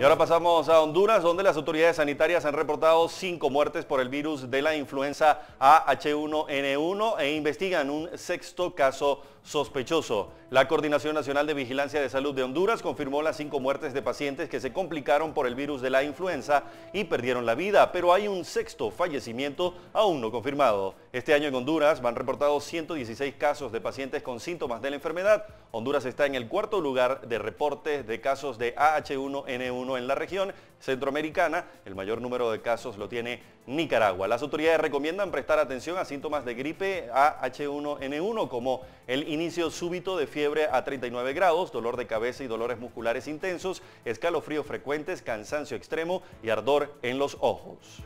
Y ahora pasamos a Honduras, donde las autoridades sanitarias han reportado cinco muertes por el virus de la influenza AH1N1 e investigan un sexto caso sospechoso. La Coordinación Nacional de Vigilancia de Salud de Honduras confirmó las cinco muertes de pacientes que se complicaron por el virus de la influenza y perdieron la vida, pero hay un sexto fallecimiento aún no confirmado. Este año en Honduras van reportados 116 casos de pacientes con síntomas de la enfermedad. Honduras está en el cuarto lugar de reportes de casos de AH1N1 en la región centroamericana. El mayor número de casos lo tiene Nicaragua. Las autoridades recomiendan prestar atención a síntomas de gripe AH1N1 como el inicio súbito de fiebre a 39 grados, dolor de cabeza y dolores musculares intensos, escalofríos frecuentes, cansancio extremo y ardor en los ojos.